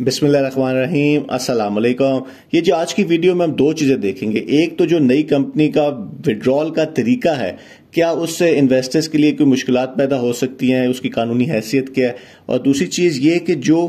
बिस्मिल्लाहिर्रहमानिर्रहीम अस्सलाम वालेकुम ये जो आज की वीडियो में हम दो चीज़ें देखेंगे एक तो जो नई कंपनी का विड्रॉल का तरीका है क्या उससे इन्वेस्टर्स के लिए कोई मुश्किल पैदा हो सकती हैं उसकी कानूनी हैसियत क्या है और दूसरी चीज़ ये कि जो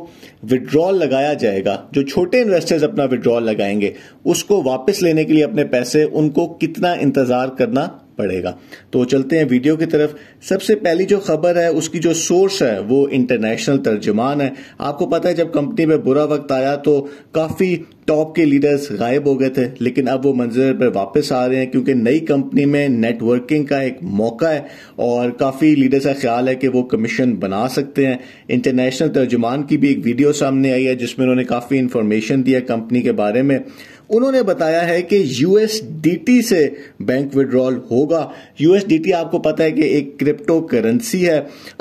विड्रॉल लगाया जाएगा जो छोटे इन्वेस्टर्स अपना विड्रॉल लगाएंगे उसको वापस लेने के लिए अपने पैसे उनको कितना इंतज़ार करना पड़ेगा तो चलते हैं वीडियो की तरफ सबसे पहली जो खबर है उसकी जो सोर्स है वो इंटरनेशनल तर्जुमान है आपको पता है जब कंपनी में बुरा वक्त आया तो काफ़ी टॉप के लीडर्स गायब हो गए थे लेकिन अब वो मंजिल पर वापस आ रहे हैं क्योंकि नई कंपनी में नेटवर्किंग का एक मौका है और काफ़ी लीडर्स का ख्याल है कि वो कमीशन बना सकते हैं इंटरनेशनल तर्जुमान की भी एक वीडियो सामने आई है जिसमें उन्होंने काफ़ी इन्फॉर्मेशन दिया कंपनी के बारे में उन्होंने बताया है कि यूएसडीटी से बैंक विड्रॉल होगा यूएसडीटी आपको पता है कि एक क्रिप्टो करेंसी है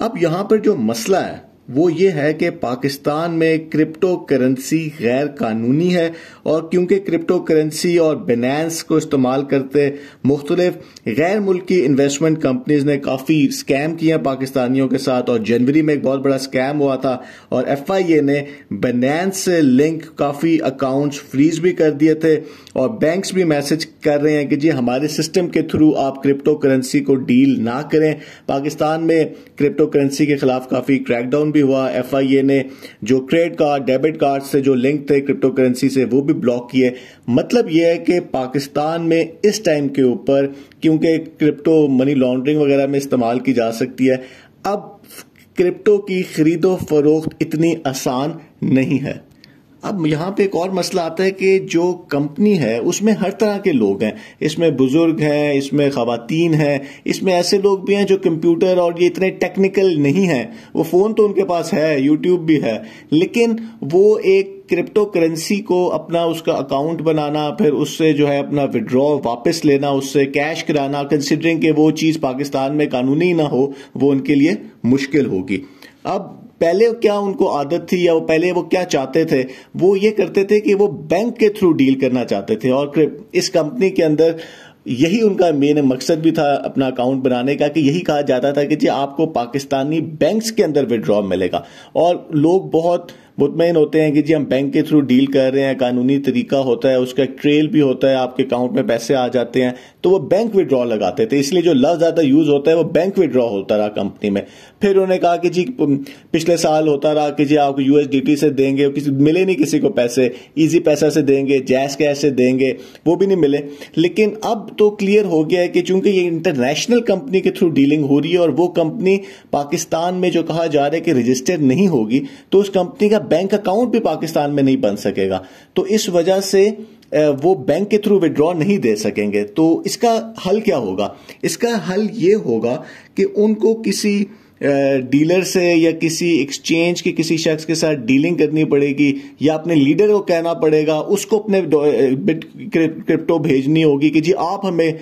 अब यहां पर जो मसला है वो ये है कि पाकिस्तान में क्रिप्टो करेंसी गैर कानूनी है और क्योंकि क्रिप्टो करेंसी और बेनेंस को इस्तेमाल करते मुख्तलिफ गैर मुल्की इन्वेस्टमेंट कंपनीज ने काफ़ी स्कैम किए पाकिस्तानियों के साथ और जनवरी में एक बहुत बड़ा स्कैम हुआ था और एफ आई ए ने बेनेंस से लिंक काफ़ी अकाउंट्स फ्रीज भी कर दिए थे और बैंक्स भी मैसेज कर रहे हैं कि जी हमारे सिस्टम के थ्रू आप क्रिप्टो करेंसी को डील ना करें पाकिस्तान में क्रिप्टो करेंसी के खिलाफ काफ़ी क्रैकडाउन भी हुआ एफ ने जो क्रेडिट कार्ड डेबिट कार्ड से जो लिंक थे क्रिप्टो करेंसी से वो भी ब्लॉक किए मतलब यह है कि पाकिस्तान में इस टाइम के ऊपर क्योंकि क्रिप्टो मनी लॉन्ड्रिंग वगैरह में इस्तेमाल की जा सकती है अब क्रिप्टो की खरीदो फरोख्त इतनी आसान नहीं है अब यहाँ पे एक और मसला आता है कि जो कंपनी है उसमें हर तरह के लोग हैं इसमें बुजुर्ग हैं इसमें खातन हैं इसमें ऐसे लोग भी हैं जो कंप्यूटर और ये इतने टेक्निकल नहीं हैं वो फ़ोन तो उनके पास है यूट्यूब भी है लेकिन वो एक क्रिप्टो करेंसी को अपना उसका अकाउंट बनाना फिर उससे जो है अपना विड्रॉ वापस लेना उससे कैश कराना कंसिडरिंग वो चीज़ पाकिस्तान में कानूनी ना हो वो उनके लिए मुश्किल होगी अब पहले क्या उनको आदत थी या वो पहले वो क्या चाहते थे वो ये करते थे कि वो बैंक के थ्रू डील करना चाहते थे और इस कंपनी के अंदर यही उनका मेन मकसद भी था अपना अकाउंट बनाने का कि यही कहा जाता था कि जी आपको पाकिस्तानी बैंक्स के अंदर विड्रॉ मिलेगा और लोग बहुत मुतमिन होते हैं कि जी हम बैंक के थ्रू डील कर रहे हैं कानूनी तरीका होता है उसका एक ट्रेल भी होता है आपके अकाउंट में पैसे आ जाते हैं तो वो बैंक विड्रॉ लगाते थे इसलिए जो लफ्ज़ ज़्यादा यूज़ होता है वो बैंक विड्रॉ होता रहा कंपनी में फिर उन्होंने कहा कि जी पिछले साल होता रहा कि जी आप यूएसडीटी से देंगे किसी मिले नहीं किसी को पैसे ईजी पैसा से देंगे जैस कैश से देंगे वो भी नहीं मिले लेकिन अब तो क्लियर हो गया है कि चूंकि ये इंटरनेशनल कंपनी के थ्रू डीलिंग हो रही है और वो कंपनी पाकिस्तान में जो कहा जा रहा है कि रजिस्टर्ड नहीं होगी तो उस कंपनी का बैंक अकाउंट भी पाकिस्तान में नहीं बन सकेगा तो इस वजह से वो बैंक के थ्रू विड्रॉ नहीं दे सकेंगे तो इसका हल क्या होगा इसका हल ये होगा कि उनको किसी डीलर से या किसी एक्सचेंज के किसी शख्स के साथ डीलिंग करनी पड़ेगी या अपने लीडर को कहना पड़ेगा उसको अपने क्रिप्टो भेजनी होगी कि जी आप हमें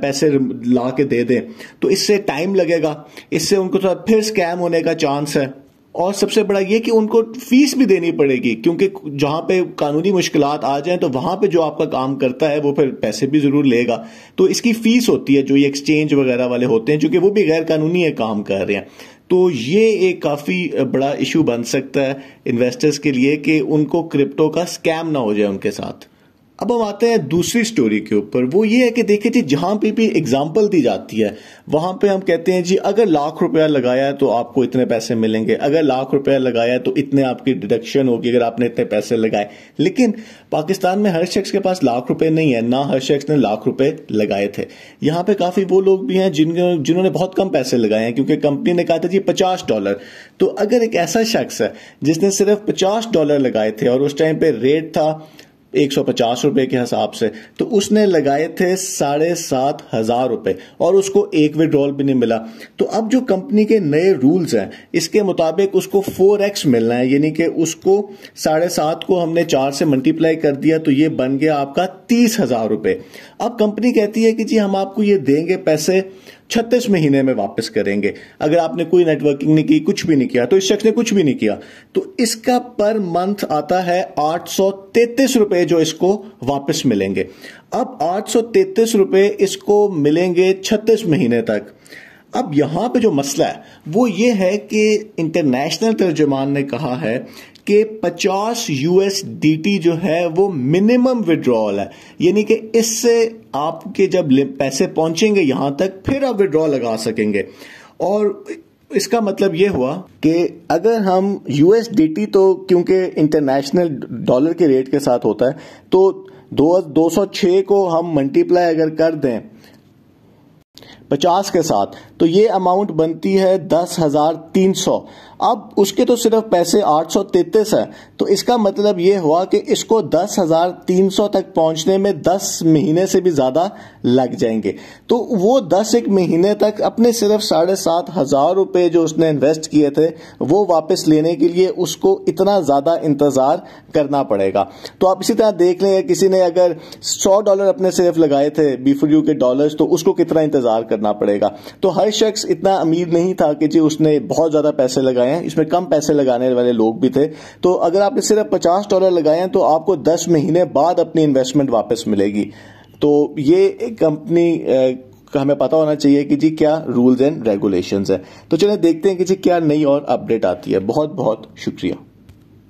पैसे ला के दे दें तो इससे टाइम लगेगा इससे उनको थोड़ा फिर स्कैम होने का चांस है और सबसे बड़ा ये कि उनको फीस भी देनी पड़ेगी क्योंकि जहाँ पे कानूनी मुश्किल आ जाए तो वहाँ पे जो आपका काम करता है वो फिर पैसे भी ज़रूर लेगा तो इसकी फीस होती है जो ये एक्सचेंज वगैरह वाले होते हैं क्योंकि वो भी गैर कानूनी काम कर रहे हैं तो ये एक काफ़ी बड़ा इशू बन सकता है इन्वेस्टर्स के लिए कि उनको क्रिप्टो का स्कैम ना हो जाए उनके साथ अब हम आते हैं दूसरी स्टोरी के ऊपर वो ये है कि देखिए जी जहां पे भी एग्जाम्पल दी जाती है वहां पे हम कहते हैं जी अगर लाख रुपया लगाया है तो आपको इतने पैसे मिलेंगे अगर लाख रुपया लगाया है तो इतने आपकी डिडक्शन होगी अगर आपने इतने पैसे लगाए लेकिन पाकिस्तान में हर शख्स के पास लाख रुपए नहीं है ना हर शख्स ने लाख रुपये लगाए थे यहां पर काफ़ी वो लोग भी हैं जिन जिन्होंने बहुत कम पैसे लगाए हैं क्योंकि कंपनी ने कहा था जी पचास डॉलर तो अगर एक ऐसा शख्स है जिसने सिर्फ पचास डॉलर लगाए थे और उस टाइम पे रेट था एक सौ पचास रुपए के हिसाब से तो उसने लगाए थे साढ़े सात हज़ार रुपये और उसको एक विड्रॉल भी नहीं मिला तो अब जो कंपनी के नए रूल्स हैं इसके मुताबिक उसको फोर एक्स मिलना है यानी कि उसको साढ़े सात को हमने चार से मल्टीप्लाई कर दिया तो ये बन गया आपका तीस हज़ार रुपये अब कंपनी कहती है कि जी हम आपको ये देंगे पैसे छत्तीस महीने में वापस करेंगे अगर आपने कोई नेटवर्किंग नहीं की कुछ भी नहीं किया तो इस शख्स ने कुछ भी नहीं किया तो इसका पर मंथ आता है आठ रुपए जो इसको वापस मिलेंगे अब आठ रुपए इसको मिलेंगे छत्तीस महीने तक अब यहां पे जो मसला है वो ये है कि इंटरनेशनल तर्जुमान ने कहा है कि 50 यूएसडीटी जो है वो मिनिमम विड्रॉल है यानी कि इससे आपके जब पैसे पहुंचेंगे यहां तक फिर आप विड्रॉ लगा सकेंगे और इसका मतलब ये हुआ कि अगर हम यूएसडीटी तो क्योंकि इंटरनेशनल डॉलर के रेट के साथ होता है तो दो, दो सौ छह को हम मल्टीप्लाई अगर कर दें पचास के साथ तो ये अमाउंट बनती है दस हजार तीन सौ अब उसके तो सिर्फ पैसे आठ सौ तैतीस है तो इसका मतलब ये हुआ कि इसको दस हजार तीन सौ तक पहुंचने में दस महीने से भी ज़्यादा लग जाएंगे तो वो दस एक महीने तक अपने सिर्फ साढ़े सात हज़ार रुपये जो उसने इन्वेस्ट किए थे वो वापस लेने के लिए उसको इतना ज़्यादा इंतज़ार करना पड़ेगा तो आप इसी तरह देख लें किसी ने अगर सौ डॉलर अपने सिर्फ लगाए थे बी यू के डॉलर्स तो उसको कितना इंतज़ार करना पड़ेगा तो हर शख्स इतना अमीर नहीं था कि जी उसने बहुत ज़्यादा पैसे लगाए हैं इसमें कम पैसे लगाने वाले लोग भी थे तो अगर आपने सिर्फ पचास डॉलर लगाए हैं तो आपको दस महीने बाद अपनी इन्वेस्टमेंट वापस मिलेगी तो ये कंपनी का हमें पता होना चाहिए कि जी क्या रूल्स एंड रेगुलेशंस है तो चलिए देखते हैं कि जी क्या नई और अपडेट आती है बहुत बहुत शुक्रिया